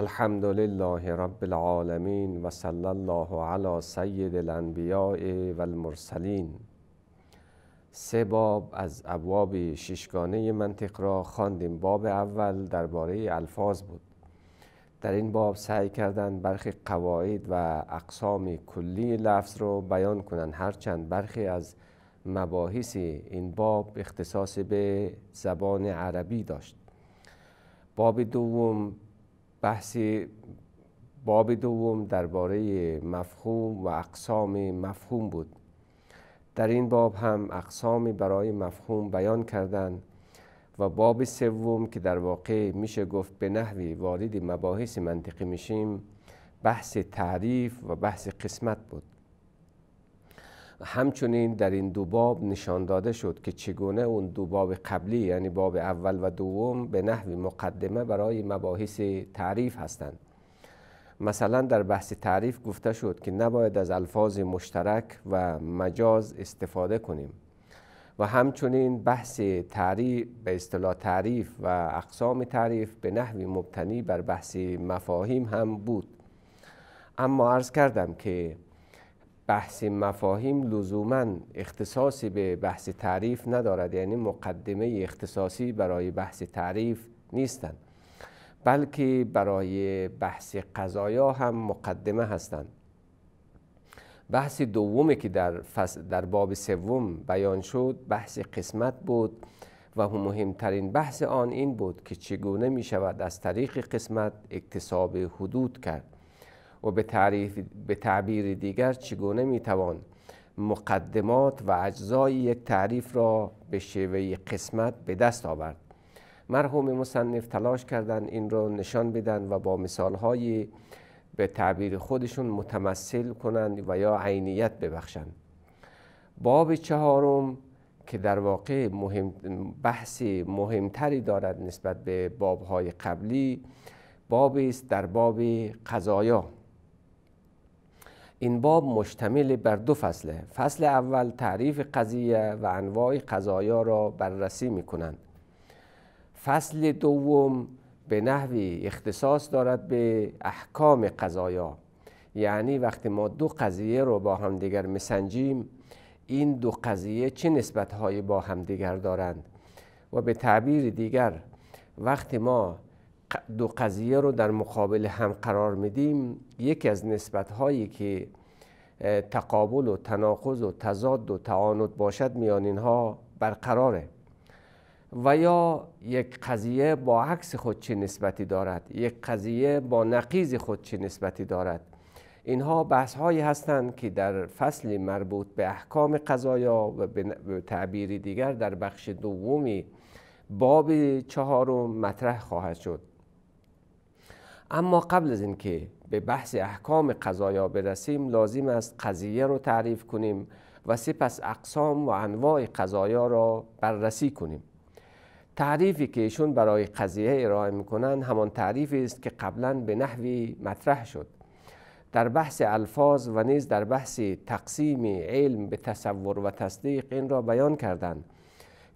الحمد لله رب العالمین و الله علی سید الانبياء و سه باب از ابواب ششگانه منطق را خواندیم باب اول درباره الفاظ بود در این باب سعی کردن برخی قواعد و اقسام کلی لفظ رو بیان کنند هرچند برخی از مباحث این باب اختصاص به زبان عربی داشت باب دوم بحث باب دوم درباره مفهوم و اقسام مفهوم بود در این باب هم اقسامی برای مفهوم بیان کردند و باب سوم که در واقع میشه گفت به نحوی وارد مباحث منطقی میشیم بحث تعریف و بحث قسمت بود همچنین در این دو باب نشان داده شد که چگونه اون دو باب قبلی یعنی باب اول و دوم به نحوی مقدمه برای مباحث تعریف هستند مثلا در بحث تعریف گفته شد که نباید از الفاظ مشترک و مجاز استفاده کنیم و همچنین بحث تعریف به اصطلاح تعریف و اقسام تعریف به نحوی مبتنی بر بحث مفاهیم هم بود اما عرض کردم که بحث مفاهیم لزوما اختصاصی به بحث تعریف ندارد یعنی مقدمه اختصاصی برای بحث تعریف نیستند بلکه برای بحث قضایا هم مقدمه هستند بحث دومی که در, در باب سوم بیان شد بحث قسمت بود و مهمترین بحث آن این بود که چگونه می شود از طریق قسمت اکتساب حدود کرد و به, به تعبیر دیگر چگونه میتوان مقدمات و اجزای یک تعریف را به شیوه قسمت به دست آورد مرحوم مصنف تلاش کردند این را نشان بدن و با مثالهایی به تعبیر خودشون متمثل کنند و یا عینیت ببخشند باب چهارم که در واقع مهم بحث مهمتری دارد نسبت به بابهای قبلی بابی است در باب قضایا این باب مشتمل بر دو فصله فصل اول تعریف قضیه و انواع قضایا را بررسی می کنند فصل دوم به نحوی اختصاص دارد به احکام قضایا یعنی وقتی ما دو قضیه رو با همدیگر میسنجیم این دو قضیه چه نسبت با همدیگر دارند و به تعبیر دیگر وقتی ما دو قضیه رو در مقابل هم قرار میدیم یکی از نسبت هایی که تقابل و تناقض و تضاد و تعاند باشد میان اینها برقراره و یا یک قضیه با عکس خود چه نسبتی دارد یک قضیه با نقیز خود چه نسبتی دارد اینها بحث هایی هستند که در فصل مربوط به احکام قضایا و به تعبیری دیگر در بخش دومی باب چهارم مطرح خواهد شد اما قبل از اینکه به بحث احکام قضایا برسیم لازم است قضیه رو تعریف کنیم و سپس اقسام و انواع قضایا را بررسی کنیم تعریفی که ایشون برای قضیه ارائه میکنند همان تعریفی است که قبلا به نحوی مطرح شد در بحث الفاظ و نیز در بحث تقسیم علم به تصور و تصدیق این را بیان کردند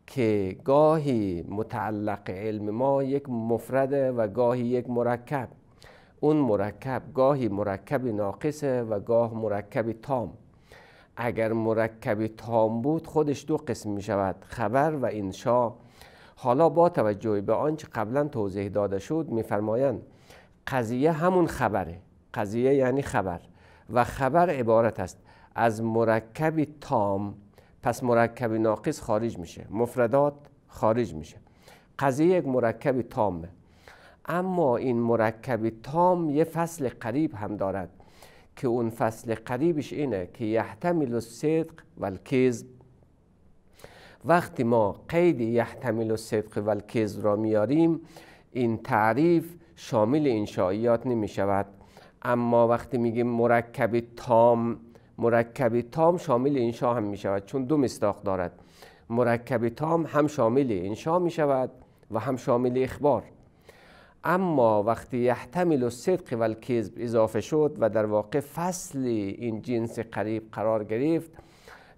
که گاهی متعلق علم ما یک مفرد و گاهی یک مرکب اون مرکب گاهی مرکب ناقصه و گاه مرکب تام اگر مرکب تام بود خودش دو قسم می شود خبر و انشا حالا با توجه به آنچه قبلا توضیح داده شد میفرمایند قضیه همون خبره قضیه یعنی خبر و خبر عبارت است از مرکب تام پس مرکب ناقص خارج میشه مفردات خارج میشه قضیه یک مرکب تامه اما این مرکب تام یه فصل قریب هم دارد که اون فصل قریبش اینه که یحتمل الصدق و وقتی ما قید یحتمل الصدق و را میاریم این تعریف شامل این شایعات نمی شود اما وقتی میگیم مرکب تام مرکب تام شامل انشا هم می شود چون دو مصداق دارد مرکب تام هم شامل انشا می شود و هم شامل اخبار اما وقتی یحتمل صدق و کذب اضافه شد و در واقع فصل این جنس قریب قرار گرفت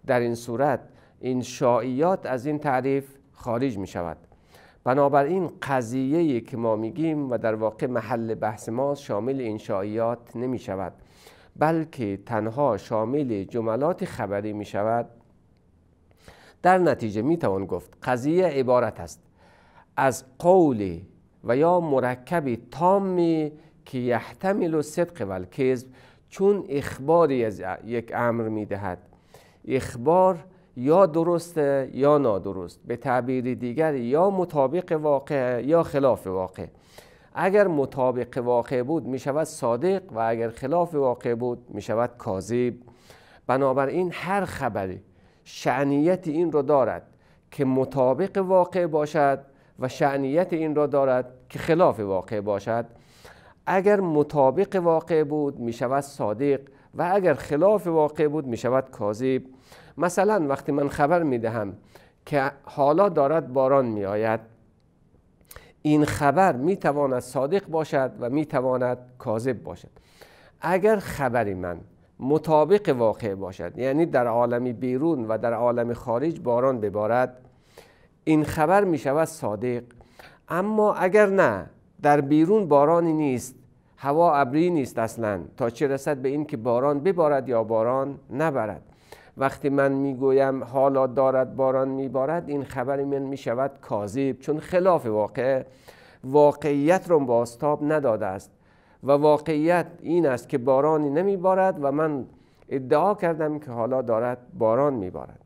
در این صورت این شایعات از این تعریف خارج می شود بنابراین قضیه که ما میگیم و در واقع محل بحث ما شامل این شایعات نمی شود بلکه تنها شامل جملات خبری می شود در نتیجه می توان گفت قضیه عبارت است از قول و یا مرکب تامی که یحتمل صدق و چون اخباری از یک امر میدهد اخبار یا درست یا نادرست به تعبیر دیگر یا مطابق واقع یا خلاف واقع اگر مطابق واقع بود می شود صادق و اگر خلاف واقع بود می شود کاذب بنابراین هر خبری شعنیت این رو دارد که مطابق واقع باشد و شعنیت این را دارد که خلاف واقع باشد اگر مطابق واقع بود می شود صادق و اگر خلاف واقع بود می شود کاذب مثلا وقتی من خبر می دهم که حالا دارد باران می آید این خبر می تواند صادق باشد و می تواند کاذب باشد اگر خبری من مطابق واقع باشد یعنی در عالم بیرون و در عالم خارج باران ببارد این خبر می شود صادق اما اگر نه در بیرون بارانی نیست هوا ابری نیست اصلا تا چه رسد به این که باران ببارد یا باران نبرد وقتی من میگویم حالا دارد باران میبارد این خبر من شود کاذب چون خلاف واقع واقعیت را باستاب نداده است و واقعیت این است که بارانی نمیبارد و من ادعا کردم که حالا دارد باران میبارد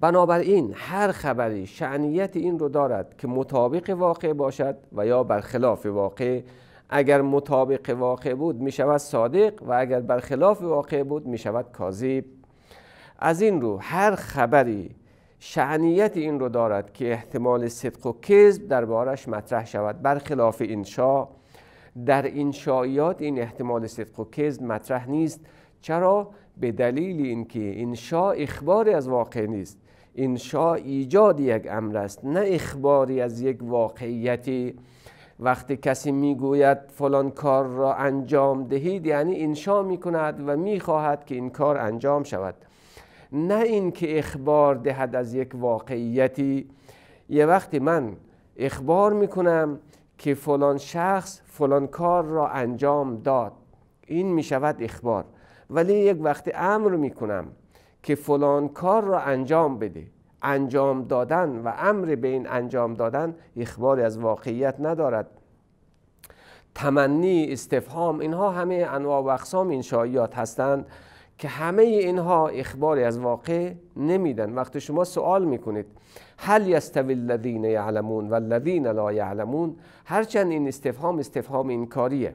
بنابراین هر خبری شعنیت این رو دارد که مطابق واقع باشد و یا برخلاف واقع اگر مطابق واقع بود می شود صادق و اگر برخلاف واقع بود می شود کاذب از این رو هر خبری شعنیت این رو دارد که احتمال صدق و کذب دربارش مطرح شود برخلاف انشا در شایات این احتمال صدق و کذب مطرح نیست چرا به دلیل اینکه این انشا اخباری از واقع نیست انشا ایجاد یک امر است نه اخباری از یک واقعیتی وقتی کسی میگوید فلان کار را انجام دهید یعنی انشا میکند و میخواهد که این کار انجام شود نه اینکه اخبار دهد از یک واقعیتی یه وقتی من اخبار میکنم که فلان شخص فلان کار را انجام داد این میشود اخبار ولی یک وقتی امر میکنم که فلان کار را انجام بده انجام دادن و امر به این انجام دادن اخباری از واقعیت ندارد تمنی استفهام اینها همه انواع و اقسام این شایعات هستند که همه اینها اخباری از واقع نمیدن وقتی شما سوال میکنید هل یستوی الذین یعلمون و الذین لا یعلمون هرچند این استفهام استفهام انکاریه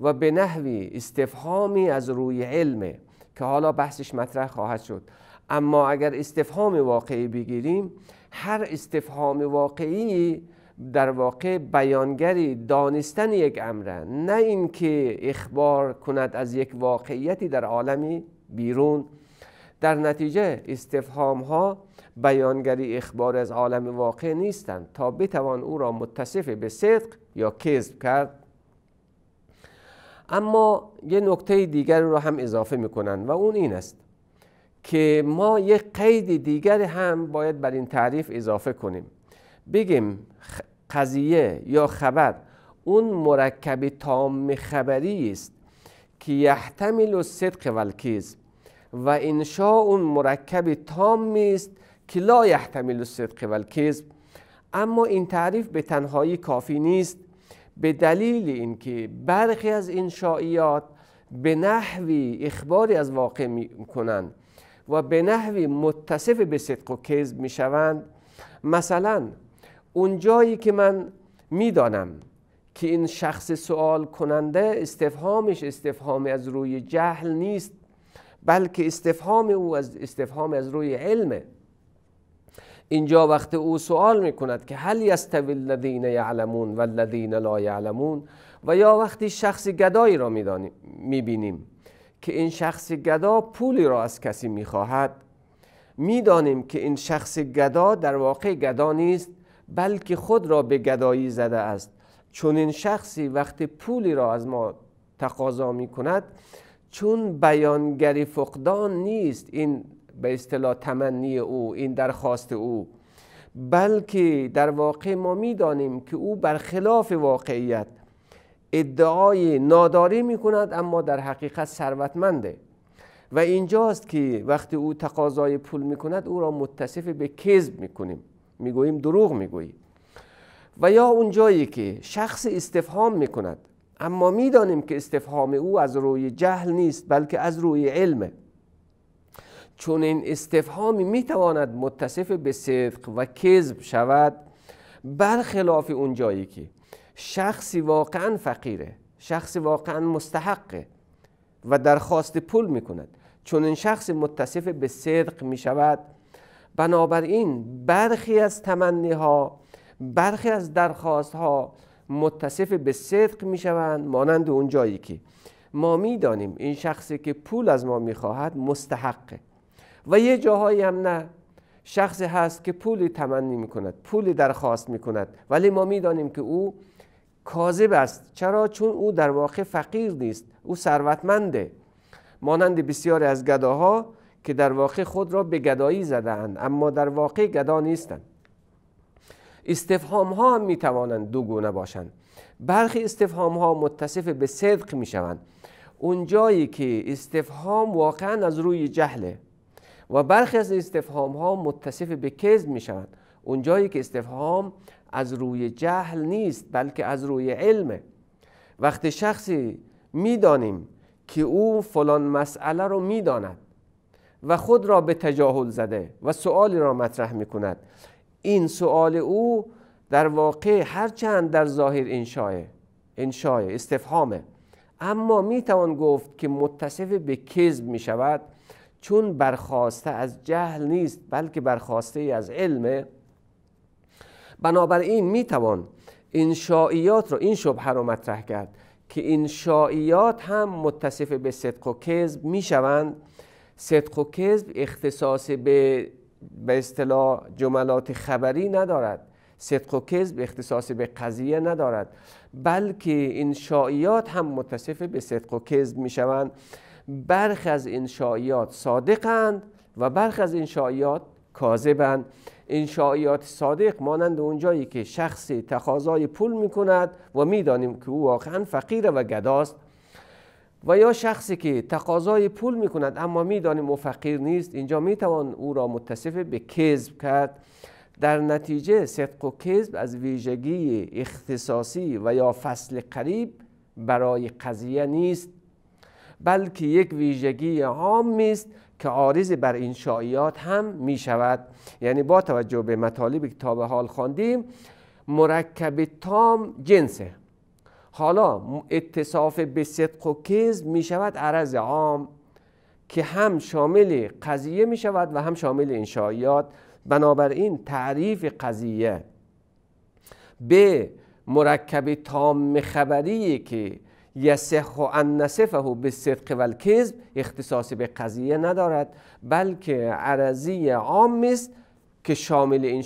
و به نحوی استفهامی از روی علمه که حالا بحثش مطرح خواهد شد اما اگر استفهام واقعی بگیریم هر استفهام واقعی در واقع بیانگری دانستن یک امره نه اینکه اخبار کند از یک واقعیتی در عالمی بیرون در نتیجه استفهام ها بیانگری اخبار از عالم واقع نیستند تا بتوان او را متصف به صدق یا کذب کرد اما یه نکته دیگر رو هم اضافه میکنن و اون این است که ما یه قید دیگر هم باید بر این تعریف اضافه کنیم بگیم قضیه یا خبر اون مرکب تام خبری است که یحتمل و صدق کیز و انشا اون مرکب تام است که لا یحتمل و صدق اما این تعریف به تنهایی کافی نیست به دلیل اینکه برخی از این شایعات به نحوی اخباری از واقع می کنند و به نحوی متصف به صدق و کذب می شوند مثلا اون جایی که من میدانم که این شخص سوال کننده استفهامش استفهام از روی جهل نیست بلکه استفهام او از استفهام از روی علمه اینجا وقت او سوال می کند که هل یستوی الذین یعلمون و الذین لا یعلمون و یا وقتی شخص گدایی را می بینیم که این شخص گدا پولی را از کسی می خواهد که این شخص گدا در واقع گدا نیست بلکه خود را به گدایی زده است چون این شخصی وقتی پولی را از ما تقاضا می کند چون بیانگری فقدان نیست این به اصطلاح تمنی او این درخواست او بلکه در واقع ما میدانیم که او برخلاف واقعیت ادعای ناداری می کند اما در حقیقت ثروتمنده و اینجاست که وقتی او تقاضای پول می کند او را متصف به کذب می کنیم می گوییم دروغ می و یا اون جایی که شخص استفهام می کند اما میدانیم که استفهام او از روی جهل نیست بلکه از روی علمه چون این استفهامی میتواند متصف به صدق و کذب شود برخلاف اون جایی که شخصی واقعا فقیره شخصی واقعا مستحقه و درخواست پول میکند چون این شخص متصف به صدق میشود شود بنابراین برخی از تمنی ها برخی از درخواست ها متصف به صدق می مانند اون جایی که ما میدانیم این شخصی که پول از ما میخواهد مستحقه و یه جاهایی هم نه شخصی هست که پولی تمنی می کند پولی درخواست می کند ولی ما میدانیم که او کاذب است چرا چون او در واقع فقیر نیست او ثروتمنده مانند بسیاری از گداها که در واقع خود را به گدایی اند، اما در واقع گدا نیستند استفهام ها هم می توانند دو گونه باشند برخی استفهام ها متصف به صدق می شوند اون که استفهام واقعا از روی جهله و برخی از استفهام ها متصف به کذب می شوند اونجایی که استفهام از روی جهل نیست بلکه از روی علمه وقتی شخصی میدانیم که او فلان مسئله رو میداند و خود را به تجاهل زده و سوالی را مطرح می کند این سوال او در واقع هرچند در ظاهر انشای انشای استفهامه اما می توان گفت که متصف به کذب می شود چون برخواسته از جهل نیست بلکه برخواسته از علمه بنابراین میتوان این شایعات رو این شبهه رو مطرح کرد که این شایعات هم متصف به صدق و کذب میشوند صدق و کذب اختصاص به به اصطلاح جملات خبری ندارد صدق و کذب اختصاص به قضیه ندارد بلکه این شایعات هم متصف به صدق و کذب میشوند برخی از این شایعات صادقند و برخی از این شایعات کاذبند این شایعات صادق مانند اونجایی که شخصی تقاضای پول میکند و میدانیم که او واقعا فقیر و گداست و یا شخصی که تقاضای پول میکند اما میدانیم او فقیر نیست اینجا میتوان او را متصف به کذب کرد در نتیجه صدق و کذب از ویژگی اختصاصی و یا فصل قریب برای قضیه نیست بلکه یک ویژگی عام است که عارض بر این شایعات هم می شود یعنی با توجه به مطالبی که تا به حال خواندیم مرکب تام جنسه حالا اتصاف به صدق و کذب می شود عرض عام که هم شامل قضیه می شود و هم شامل این شایعات بنابراین تعریف قضیه به مرکب تام خبری که یسخ و ان به صدق و اختصاص به قضیه ندارد بلکه عرضی عام است که شامل این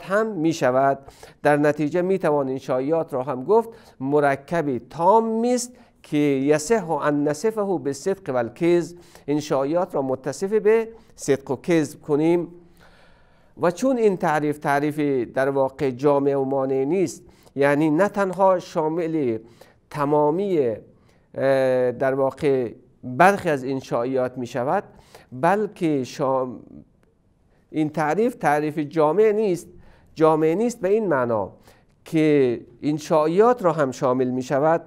هم می شود در نتیجه می توان این را هم گفت مرکب تام است که یسه و ان به صدق و این را متصف به صدق و کذب کنیم و چون این تعریف تعریف در واقع جامع و مانع نیست یعنی نه تنها شامل تمامی در واقع برخی از این شایعات می شود بلکه این تعریف تعریف جامع نیست جامع نیست به این معنا که این شایعات را هم شامل می شود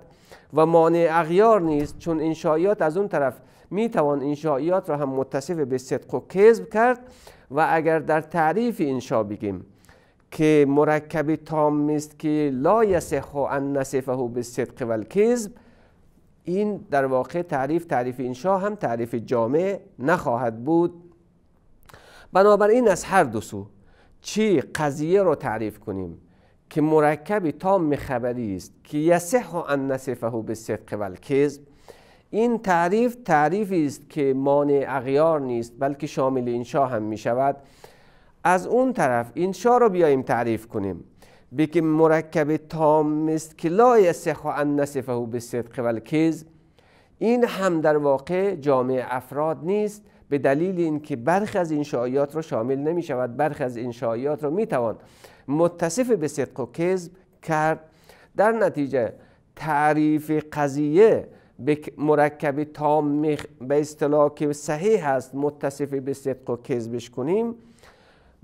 و مانع اغیار نیست چون این شایعات از اون طرف می توان این شایعات را هم متصف به صدق و کذب کرد و اگر در تعریف این شا بگیم که مرکب تام است که لا یصح ان نصفه به صدق و این در واقع تعریف تعریف این شاه هم تعریف جامع نخواهد بود بنابراین از هر دو سو چی قضیه رو تعریف کنیم که مرکب تام خبری است که یصح ان نصفه به صدق و این تعریف تعریفی است که مانع اغیار نیست بلکه شامل این شاه هم می شود از اون طرف انشا رو بیاییم تعریف کنیم بگیم مرکب تام است که لا و ان نصفه به صدق و این هم در واقع جامع افراد نیست به دلیل اینکه برخی از این شایات را شامل نمی شود برخی از این شایات را می توان متصف به صدق و کذب کرد در نتیجه تعریف قضیه به مرکب تام به اصطلاح که صحیح است متصف به صدق و کذبش کنیم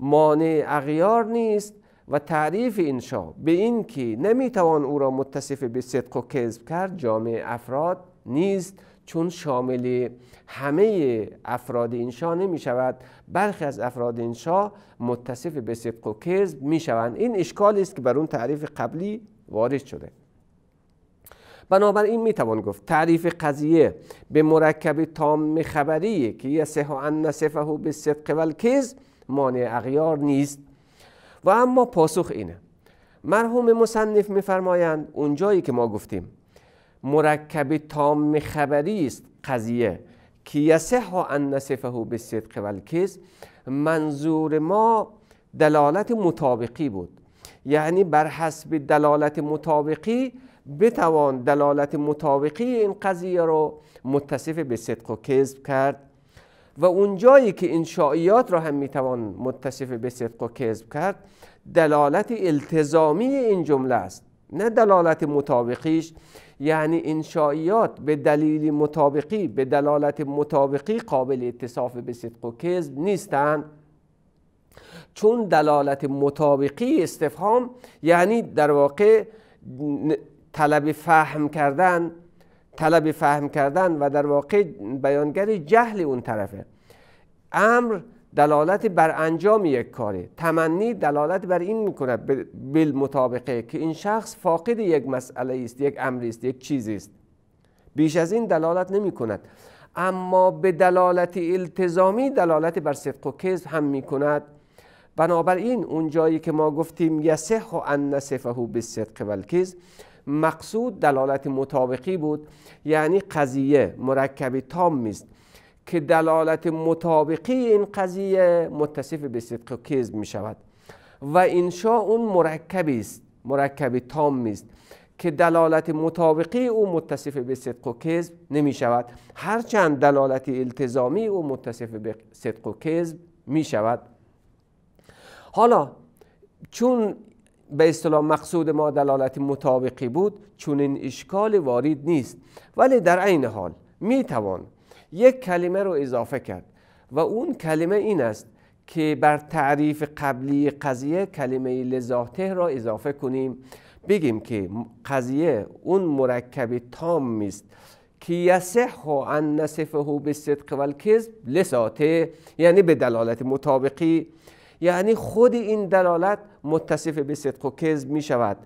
مانع اغیار نیست و تعریف این شاه به این که نمیتوان او را متصف به صدق و کذب کرد جامعه افراد نیست چون شامل همه افراد این شاه نمی شود برخی از افراد این شاه متصف به صدق و کذب می شوند این اشکالی است که بر اون تعریف قبلی وارد شده بنابراین می توان گفت تعریف قضیه به مرکب تام خبریه که و ان و به صدق و کذب مانع اغیار نیست و اما پاسخ اینه مرحوم مصنف میفرمایند اونجایی که ما گفتیم مرکب تام خبری است قضیه که یسح ان نصفه به صدق منظور ما دلالت مطابقی بود یعنی بر حسب دلالت مطابقی بتوان دلالت مطابقی این قضیه رو متصف به صدق و کذب کرد و اونجایی که این را هم میتوان متصف به صدق و کذب کرد دلالت التزامی این جمله است نه دلالت مطابقیش یعنی این به دلیل مطابقی به دلالت مطابقی قابل اتصاف به صدق و کذب نیستند چون دلالت مطابقی استفهام یعنی در واقع طلب فهم کردن طلب فهم کردن و در واقع بیانگر جهل اون طرفه امر دلالت بر انجام یک کاره تمنی دلالت بر این میکند بالمطابقه که این شخص فاقد یک مسئله است یک امری است یک چیزی است بیش از این دلالت نمی کند اما به دلالت التزامی دلالت بر صدق و کذب هم می کند بنابراین اون جایی که ما گفتیم یسح و ان صفه و کذب مقصود دلالت مطابقی بود یعنی قضیه مرکب تام میست که دلالت مطابقی این قضیه متصف به صدق و کذب می شود و انشا اون مرکبی است مرکب تام میست که دلالت مطابقی او متصف به صدق و کذب نمی شود هرچند دلالت التزامی او متصف به صدق و کذب می شود حالا چون به اصطلاح مقصود ما دلالت مطابقی بود چون این اشکال وارد نیست ولی در عین حال می توان یک کلمه رو اضافه کرد و اون کلمه این است که بر تعریف قبلی قضیه کلمه لذاته را اضافه کنیم بگیم که قضیه اون مرکب تام است که یسح و انصفه به صدق و الکذب یعنی به دلالت مطابقی یعنی خود این دلالت متصف به صدق و کذب می شود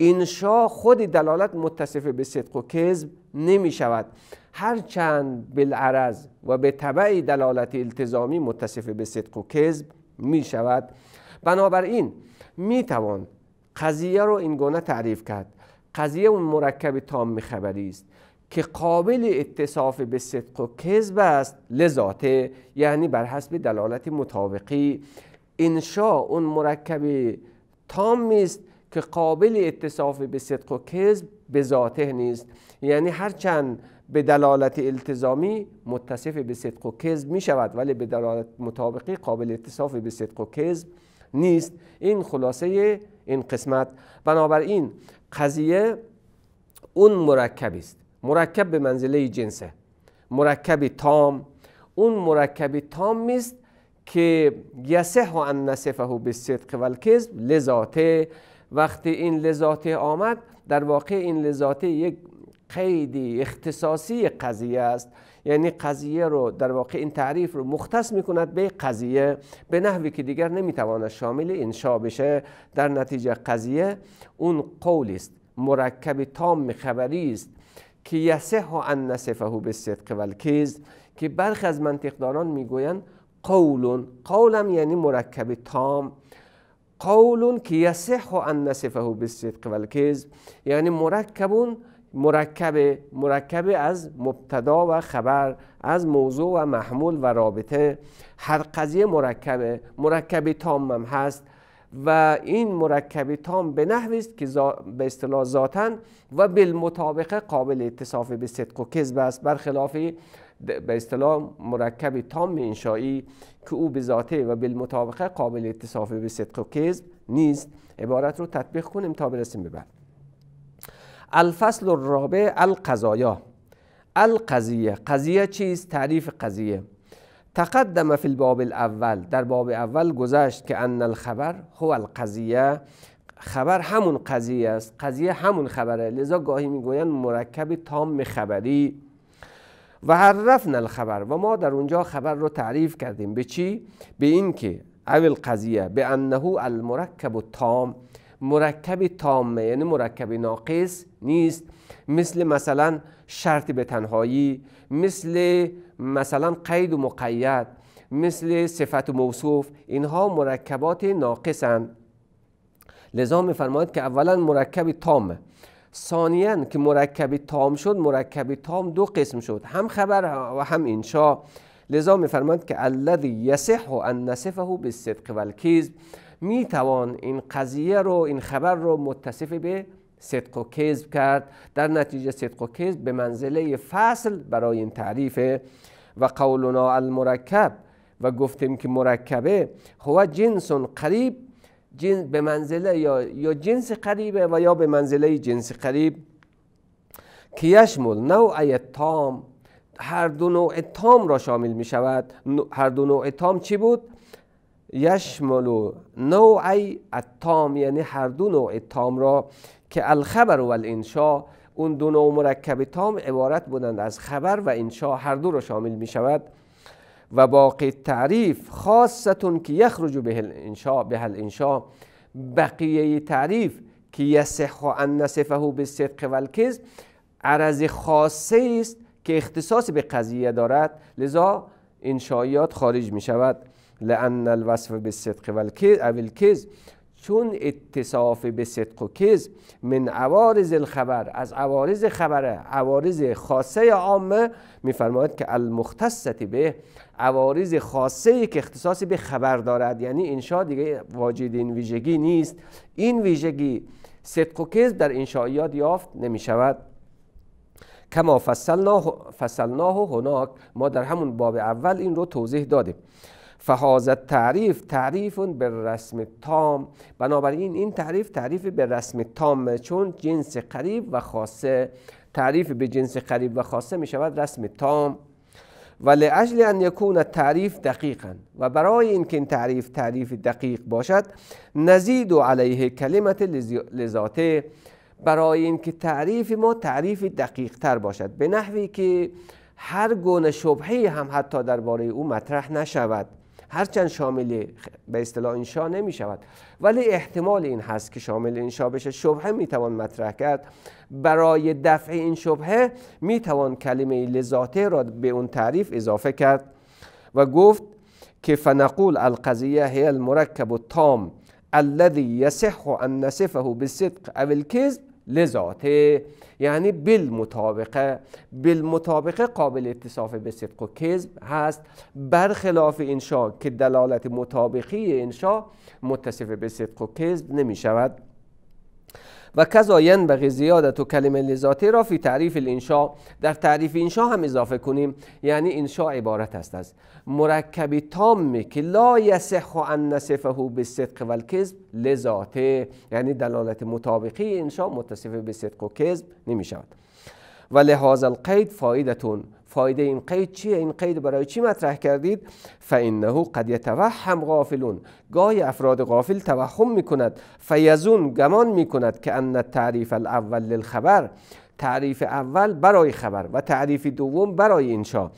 انشا خود دلالت متصف به صدق و کذب نمی شود هرچند بالعرض و به طبع دلالت التزامی متصف به صدق و کذب می شود بنابراین می توان قضیه رو گونه تعریف کرد قضیه اون مرکب تام خبری است که قابل اتصاف به صدق و کذب است لذاته یعنی بر حسب دلالت مطابقی انشا اون مرکب تام است که قابل اتصاف به صدق و کذب به ذاته نیست یعنی هرچند به دلالت التزامی متصف به صدق و کذب می شود ولی به دلالت مطابقی قابل اتصاف به صدق و کذب نیست این خلاصه این قسمت بنابراین قضیه اون مرکب است مرکب به منزله جنسه مرکب تام اون مرکب تام است که یسه ان نصفه به صدق و لذاته وقتی این لذاته آمد در واقع این لذاته یک قیدی اختصاصی قضیه است یعنی قضیه رو در واقع این تعریف رو مختص می کند به قضیه به نحوی که دیگر نمیتواند شامل انشا بشه در نتیجه قضیه اون قول است مرکب تام خبری است که یسه ها ان نصفه به صدق و که برخی از منطقداران میگویند قول قولم یعنی مرکب تام قول که یصح ان نصفه بالصدق والکذب یعنی مرکبون مرکب مرکب از مبتدا و خبر از موضوع و محمول و رابطه هر قضیه مرکبه مرکب تام هم هست و این مرکب تام به نحوی است که به اصطلاح ذاتن و بالمطابقه قابل اتصاف به صدق و کذب است برخلاف به اصطلاح مرکب تام انشایی که او به ذاته و بالمطابقه قابل اتصاف به صدق و کذب نیست عبارت رو تطبیق کنیم تا برسیم به بعد الفصل الرابع القضایا القضیه قضیه چیست تعریف قضیه تقدم فی الباب الاول در باب اول گذشت که ان الخبر هو القضیه خبر همون قضیه است قضیه همون خبره لذا گاهی میگوین مرکب تام خبری و عرفنا الخبر و ما در اونجا خبر رو تعریف کردیم به چی؟ به این که اول قضیه به انهو المرکب و تام مرکب تامه یعنی مرکب ناقص نیست مثل مثلا شرط به تنهایی مثل مثلا قید و مقید مثل صفت و موصوف اینها مرکبات ناقصند لذا میفرماید که اولا مرکب تامه ثانیا که مرکب تام شد مرکب تام دو قسم شد هم خبر و هم انشا لذا میفرماند که الذی یصح ان نصفه بالصدق والکذب می توان این قضیه رو این خبر رو متصف به صدق و کذب کرد در نتیجه صدق و کذب به منزله فصل برای این تعریف و قولنا المرکب و گفتیم که مرکبه هو جنس قریب جن به منزله یا, یا جنس قریبه و یا به منزله جنس قریب که یشمل نوع تام هر دو نوع تام را شامل می شود هر دو نوع تام چی بود؟ یشمل نوع تام یعنی هر دو نوع تام را که الخبر و الانشا اون دو نوع مرکب تام عبارت بودند از خبر و انشا هر دو را شامل می شود و باقی تعریف خاصتون که یخرج به الانشاء به الانشاء بقیه تعریف که یسح و ان نصفه به صدق و الکذب عرض خاصه است که اختصاص به قضیه دارد لذا انشایات خارج می شود لان الوصف به صدق و الکذب چون اتصاف به صدق و کذب من عوارض الخبر از عوارض خبره عوارض خاصه عامه میفرماید که المختصت به عوارض خاصه که اختصاصی به خبر دارد یعنی انشا دیگه واجد این ویژگی نیست این ویژگی صدق و کذب در انشائیات یافت نمی شود کما فصلناه فصلناه هناک ما در همون باب اول این رو توضیح دادیم فهازت تعریف تعریف به رسم تام بنابراین این تعریف تعریف به رسم تام چون جنس قریب و خاصه تعریف به جنس قریب و خاصه می شود رسم تام و لعجل ان یکون تعریف دقیقا و برای اینکه این تعریف تعریف دقیق باشد نزید و علیه کلمت لذاته برای اینکه تعریف ما تعریف دقیق تر باشد به نحوی که هر گونه شبهه هم حتی درباره او مطرح نشود هرچند شامل به اصطلاح انشا نمی شود ولی احتمال این هست که شامل انشا بشه شبهه می توان مطرح کرد برای دفع این شبهه می توان کلمه لذاته را به اون تعریف اضافه کرد و گفت که فنقول القضیه هی المرکب و تام الذي يصح ان نصفه بالصدق او الكذب لذاته یعنی بالمطابقه بالمطابقه قابل اتصاف به صدق و کذب هست برخلاف انشا که دلالت مطابقی انشا متصف به صدق و کذب نمی شود و کذا ینبغی زیادت و کلمه لذاته را فی تعریف الانشا در تعریف انشاء هم اضافه کنیم یعنی انشاء عبارت است از مرکب تامی که لا یصح ان نصفه بالصدق والکذب لذاته یعنی دلالت مطابقی انشاء متصفه به صدق و کذب نمی شود و لحاظ القید فایدتون فایده این قید چیه این قید برای چی مطرح کردید فانه قد یتوهم غافلون گاهی افراد غافل توهم میکند فیزون گمان میکند که ان تعریف الاول للخبر تعریف اول برای خبر و تعریف دوم برای انشا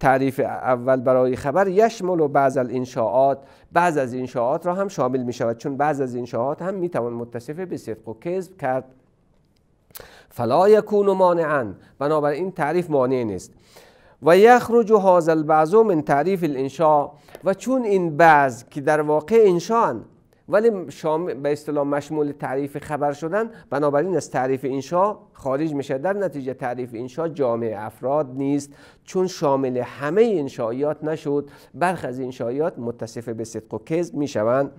تعریف اول برای خبر یشمل و بعض الانشاءات بعض از انشاءات را هم شامل می شود چون بعض از انشاءات هم می توان متصف به صدق و کذب کرد فلا یکون مانعا بنابراین تعریف مانع نیست و یخرج هذا البعض من تعریف الانشاء و چون این بعض که در واقع انشان ولی شام به اصطلاح مشمول تعریف خبر شدن بنابراین از تعریف انشا خارج میشه در نتیجه تعریف انشا جامع افراد نیست چون شامل همه انشایات نشد برخ از انشاییات متصف به صدق و کذب میشوند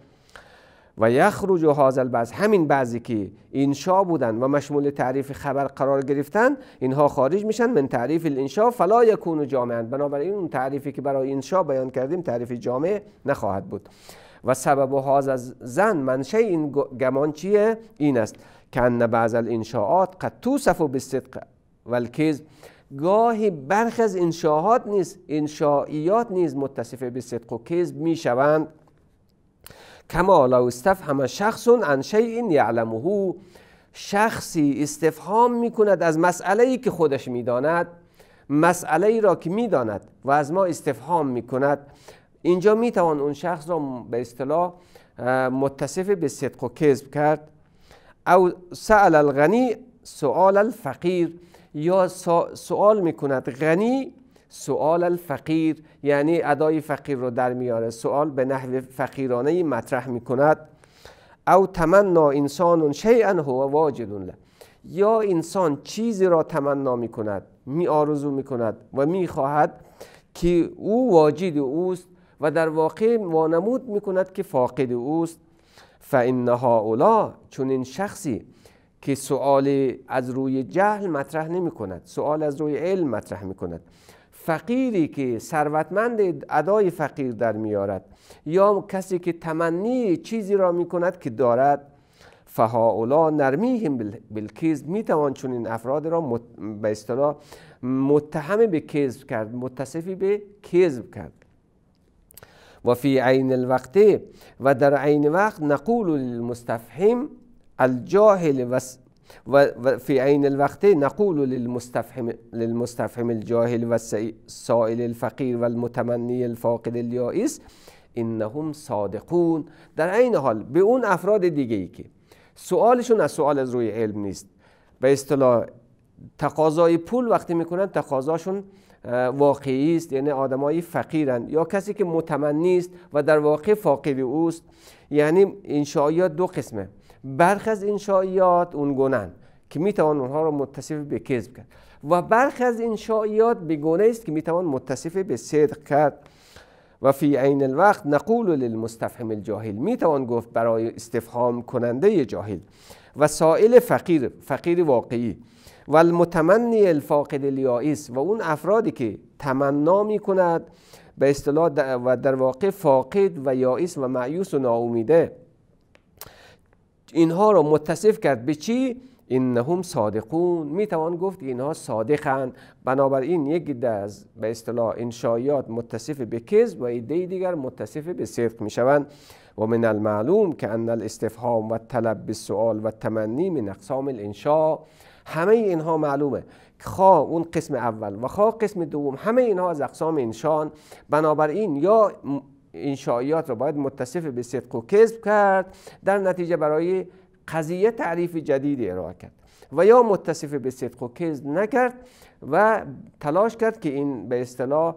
و یخرج و حاضل بعض همین بعضی که انشا بودن و مشمول تعریف خبر قرار گرفتن اینها خارج میشن من تعریف الانشا فلا یکون جامعا بنابراین اون تعریفی که برای انشا بیان کردیم تعریف جامع نخواهد بود و سبب و از زن منشه این گمان چیه این است که ان بعض الانشاعات قد توصف و بالصدق والکذب گاهی برخی از انشاءات نیست انشائیات نیز متصفه به صدق و کذب میشوند کما لو استفهم شخص عن شیء یعلمه شخصی استفهام میکند از مسئله ای که خودش میداند مسئله ای را که میداند و از ما استفهام میکند اینجا میتوان اون شخص را به اصطلاح متصف به صدق و کذب کرد او سأل الغنی سؤال الفقیر یا سؤال میکند غنی سوال الفقیر یعنی ادای فقیر رو در میاره سوال به نحو فقیرانه مطرح می کند او تمنا انسان شیئا هو واجد له یا انسان چیزی را تمنا می کند می آرزو می کند و میخواهد که او واجد اوست و در واقع وانمود می کند که فاقد اوست فان هؤلاء چون این شخصی که سؤال از روی جهل مطرح نمی کند سؤال از روی علم مطرح می کند فقیری که ثروتمند ادای فقیر در میارد یا کسی که تمنی چیزی را می کند که دارد فهاولا نرمیهم بالکیز می توان چون این افراد را مت... به اصطلاح متهم به کذب کرد متصفی به کذب کرد و فی عین الوقت و در عین وقت نقول المستفهم الجاهل فی عين الوقت نقول للمستفحم, للمستفحم الجاهل والسائل الفقیر و الفاقد الیائس انهم صادقون در عین حال به اون افراد دیگه ای که سوالشون از سوال از روی علم نیست به اصطلاح تقاضای پول وقتی میکنن تقاضاشون واقعی است یعنی آدمایی فقیرن یا کسی که متمنی است و در واقع فاقد اوست یعنی این دو قسمه برخی از این شایعات اون گونن که میتوان اونها را متصف به کذب کرد و برخی از این شایعات به است که میتوان متصف به صدق کرد و فی عین الوقت نقول للمستفهم الجاهل میتوان گفت برای استفهام کننده جاهل و سائل فقیر فقیر واقعی و المتمنی الفاقد الیائس و اون افرادی که تمنا می کند به اصطلاح و در واقع فاقد و یائس و معیوس و ناامیده اینها رو متصف کرد به چی؟ هم صادقون میتوان گفت اینها صادقند بنابراین یک از به اصطلاح انشایات متصف به کذب و ایده دیگر متصف به صدق میشوند و من المعلوم که ان الاستفهام و طلب به سوال و تمنی من اقسام الانشاء همه اینها معلومه خواه اون قسم اول و خواه قسم دوم همه اینها از اقسام انشان بنابراین یا این شایعات را باید متصف به صدق و کذب کرد در نتیجه برای قضیه تعریف جدیدی ارائه کرد و یا متصف به صدق و کذب نکرد و تلاش کرد که این به اصطلاح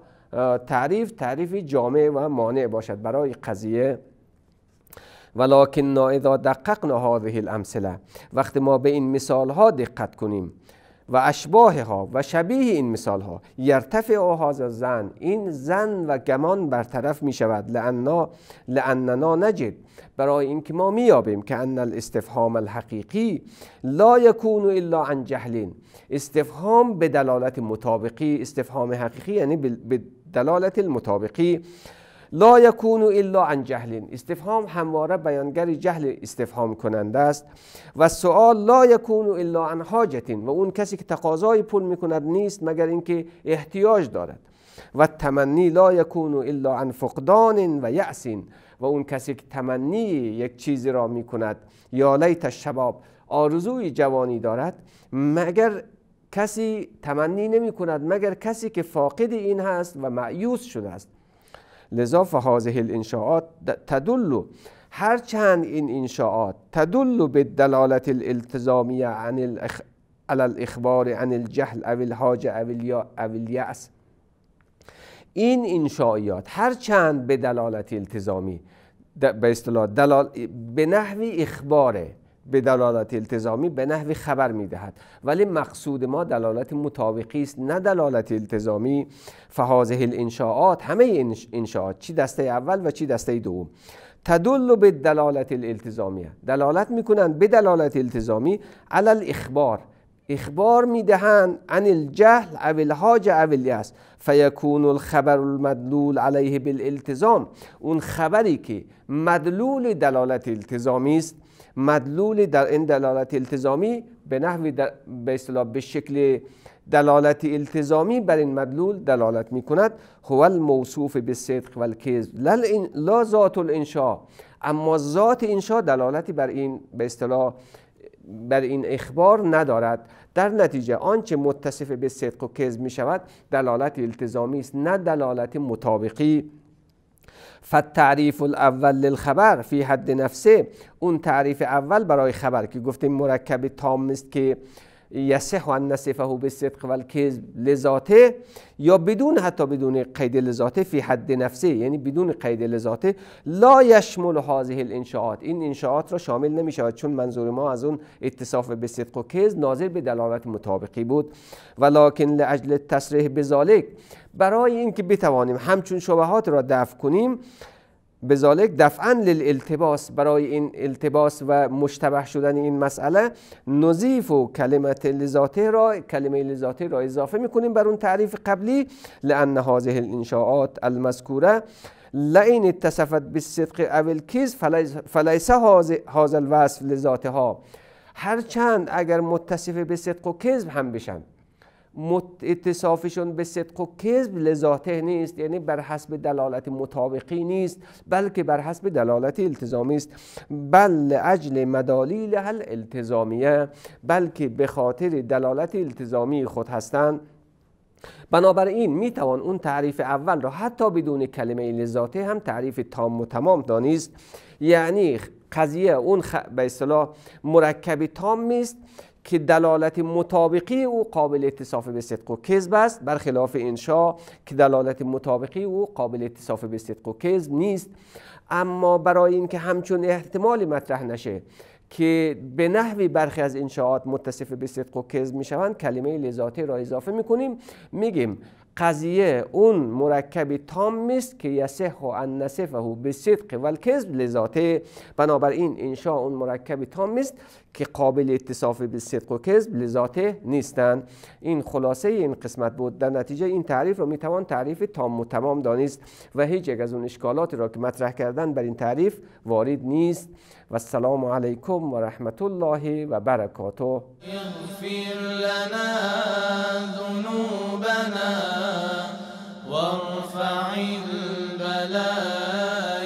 تعریف تعریف جامع و مانع باشد برای قضیه ولکن اذا دققنا هذه الامثله وقتی ما به این مثال ها دقت کنیم و اشباه ها و شبیه این مثال ها یرتفع هذا زن این زن و گمان برطرف می شود لاننا لعننا نجد برای اینکه ما مییابیم که ان الاستفهام الحقیقی لا یکون الا عن جهلین استفهام به دلالت مطابقی استفهام حقیقی یعنی به دلالت المطابقی لا یکون الا عن جهل استفهام همواره بیانگر جهل استفهام کننده است و سوال لا یکون الا عن حاجت و اون کسی که تقاضای پول میکند نیست مگر اینکه احتیاج دارد و تمنی لا یکون الا عن فقدان و یأسین و اون کسی که تمنی یک چیزی را میکند یا لیت شباب آرزوی جوانی دارد مگر کسی تمنی نمی کند مگر کسی که فاقد این هست و معیوس شده است لذا فهازه الانشاءات تدل چند این انشاءات تدل به دلالت الالتزامی عن الاخ... على الاخبار عن الجهل او الحاجه او, الیا... او الیأس این هر چند به دلالت التزامی به اصطلاح دلال به نحوی اخباره به دلالت التزامی به نحو خبر میدهد ولی مقصود ما دلالت مطابقی است نه دلالت التزامی فهازه الانشاءات همه انشاءات چی دسته اول و چی دسته دوم تدل به دلالت التزامی دلالت میکنند به دلالت التزامی علل اخبار اخبار میدهند عن الجهل او الحاج او الیاس فیکون الخبر المدلول علیه بالالتزام اون خبری که مدلول دلالت التزامی است مدلول در این دلالت التزامی به نحوی به اصطلاح به شکل دلالت التزامی بر این مدلول دلالت می کند هو الموصوف به صدق و کذب لا ذات الانشاء اما ذات انشاء دلالتی بر این به اصطلاح بر این اخبار ندارد در نتیجه آنچه متصف به صدق و کذب می شود دلالت التزامی است نه دلالت مطابقی فالتعریف الاول للخبر فی حد نفسه اون تعریف اول برای خبر که گفتیم مرکب تام است که یسح ان به صدق و لذاته یا بدون حتی بدون قید لذاته فی حد نفسه یعنی بدون قید لذاته لا یشمل هذه الانشاءات این انشاءات را شامل نمی شود چون منظور ما از اون اتصاف به صدق و کذب ناظر به دلالت مطابقی بود ولکن لاجل تصریح بذالک برای اینکه بتوانیم همچون شبهات را دفع کنیم به ذالک دفعا للالتباس برای این التباس و مشتبه شدن این مسئله نظیف و کلمت را کلمه لذاته را اضافه میکنیم بر اون تعریف قبلی لان هذه الانشاءات المذکوره لئن اتصفت بالصدق او الکذب فلیس هذا الوصف لذاتها هرچند اگر متصف به صدق و کذب هم بشن اتصافشون به صدق و کذب لذاته نیست یعنی بر حسب دلالت مطابقی نیست بلکه بر حسب دلالت التزامی است بل اجل مدالیل هل التزامیه بلکه به خاطر دلالت التزامی خود هستند بنابراین می توان اون تعریف اول را حتی بدون کلمه لذاته هم تعریف تام و تمام دانست یعنی قضیه اون به اصطلاح مرکب تام نیست که دلالت مطابقی او قابل اتصاف به صدق و کذب است برخلاف انشا که دلالت مطابقی او قابل اتصاف به صدق و کذب نیست اما برای اینکه همچون احتمالی مطرح نشه که به نحوی برخی از انشاعات متصف به صدق و کذب میشوند کلمه لذاته را اضافه میکنیم میگیم قضیه اون مرکب تام نیست که یسح ان نصفه به صدق و الکذب لذاته بنابراین انشا اون مرکبی تام که قابل اتصاف به صدق و کذب لذاته نیستند این خلاصه این قسمت بود در نتیجه این تعریف رو میتوان تعریف تام و تمام دانست و هیچ یک از اون اشکالاتی را که مطرح کردن بر این تعریف وارد نیست والسلام عليكم ورحمة الله وبركاته يغفر لنا ذنوبنا وارفع البلاد